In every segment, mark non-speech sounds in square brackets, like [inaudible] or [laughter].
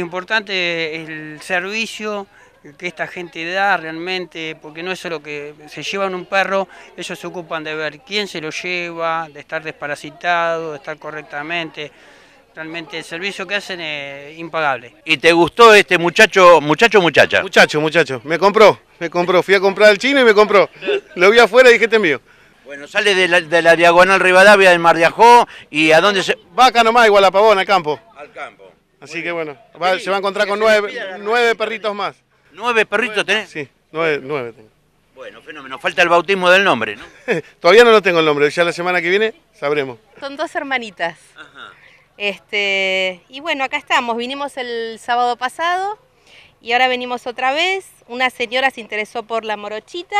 importante el servicio que esta gente da realmente, porque no es solo que se llevan un perro, ellos se ocupan de ver quién se lo lleva, de estar desparasitado, de estar correctamente. Realmente el servicio que hacen es impagable. ¿Y te gustó este muchacho, muchacho muchacha? Muchacho, muchacho. Me compró, me compró. Fui a comprar al chino y me compró. Lo vi afuera y dije, este mío. Bueno, sale de la, diagonal Rivadavia del Mar de Ajó y a dónde se... Va acá nomás, igual a Pavón, al campo. Al campo. Así que bueno, se va a encontrar con nueve, perritos más. ¿Nueve perritos tenés? Sí, nueve, tengo. Bueno, fenómeno. Falta el bautismo del nombre, ¿no? [laughs] Todavía no lo tengo el nombre, ya la semana que viene sabremos. Son dos hermanitas. Ajá. Este, y bueno, acá estamos. Vinimos el sábado pasado y ahora venimos otra vez. Una señora se interesó por la morochita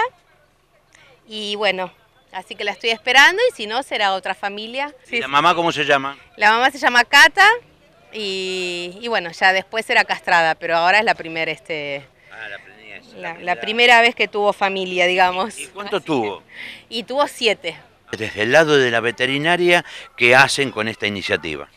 y bueno, así que la estoy esperando y si no será otra familia. la mamá cómo se llama? La mamá se llama Cata y, bueno, ya después era castrada, pero ahora es la este, ah, primera, este, la, primera, vez que tuvo familia, digamos. ¿Y, cuánto tuvo? y tuvo siete. Desde el lado de la veterinaria, ¿qué hacen con esta iniciativa?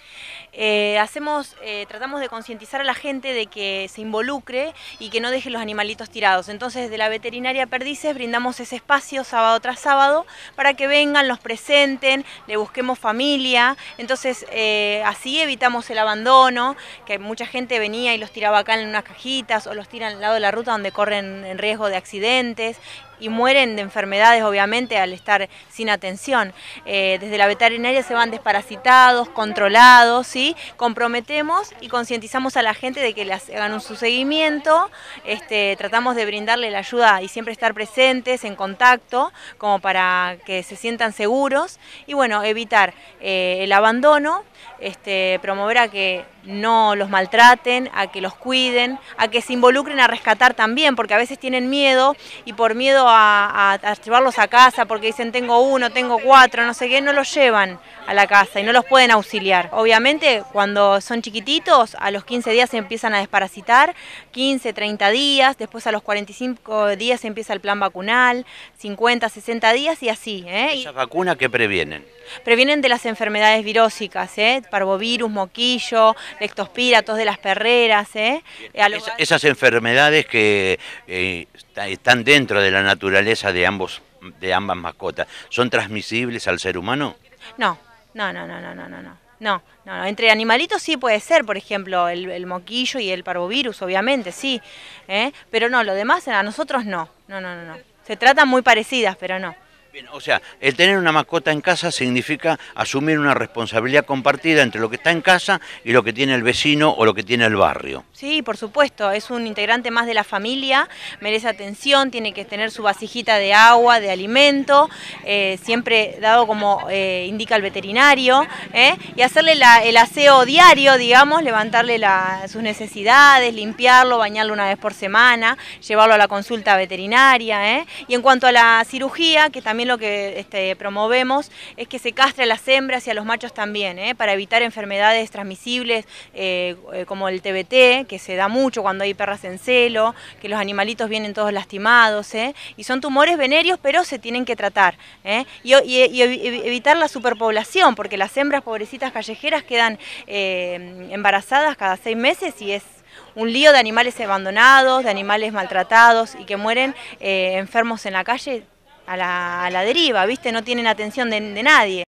Eh, hacemos, eh, tratamos de concientizar a la gente de que se involucre y que no deje los animalitos tirados. Entonces, de la veterinaria Perdices brindamos ese espacio sábado tras sábado para que vengan, los presenten, le busquemos familia. Entonces, eh, así evitamos el abandono, que mucha gente venía y los tiraba acá en unas cajitas o los tiran al lado de la ruta donde corren en riesgo de accidentes y mueren de enfermedades, obviamente, al estar sin atención. Eh, desde la veterinaria se van desparasitados, controlados, ¿sí? Comprometemos y concientizamos a la gente de que le hagan un su seguimiento, este, tratamos de brindarle la ayuda y siempre estar presentes, en contacto, como para que se sientan seguros y, bueno, evitar eh, el abandono, este, promover a que no los maltraten, a que los cuiden, a que se involucren a rescatar también, porque a veces tienen miedo y por miedo a, llevarlos a casa, porque dicen tengo uno, tengo cuatro, no sé qué, no los llevan a la casa y no los pueden auxiliar. Obviamente cuando son chiquititos, a los 15 días se empiezan a desparasitar, 15, 30 días, después a los 45 días se empieza el plan vacunal, 50, 60 días y así. ¿eh? ¿Esas vacunas qué previenen? Previenen de las enfermedades virósicas, ¿eh? parvovirus, moquillo, lectospira, de las perreras. ¿eh? esas enfermedades que están dentro de la naturaleza de, ambos, de ambas mascotas, ¿son transmisibles al ser humano? No, no, no, no, no, no, no. No, no, no. Entre animalitos sí puede ser, por ejemplo, el, el moquillo y el parvovirus, obviamente, sí. ¿eh? Pero no, lo demás a nosotros no. No, no, no, no. Se tratan muy parecidas, pero no o sea, el tener una mascota en casa significa asumir una responsabilidad compartida entre lo que está en casa y lo que tiene el vecino o lo que tiene el barrio. Sí, por supuesto, es un integrante más de la familia, merece atención, tiene que tener su vasijita de agua, de alimento, eh, siempre dado como eh, indica el veterinario, ¿eh? y hacerle el aseo diario, digamos, levantarle sus necesidades, limpiarlo, bañarlo una vez por semana, llevarlo a la consulta veterinaria. Y en cuanto a la cirugía, que también también lo que este, promovemos es que se castre a las hembras y a los machos también, ¿eh? para evitar enfermedades transmisibles eh, eh, como el TBT, que se da mucho cuando hay perras en celo, que los animalitos vienen todos lastimados, y son tumores venéreos, pero se tienen que tratar. Y, evitar la superpoblación, porque las hembras pobrecitas callejeras quedan embarazadas cada seis meses y es un lío de animales abandonados, de animales maltratados y que mueren enfermos en la calle a la, deriva, ¿viste? No tienen atención de nadie.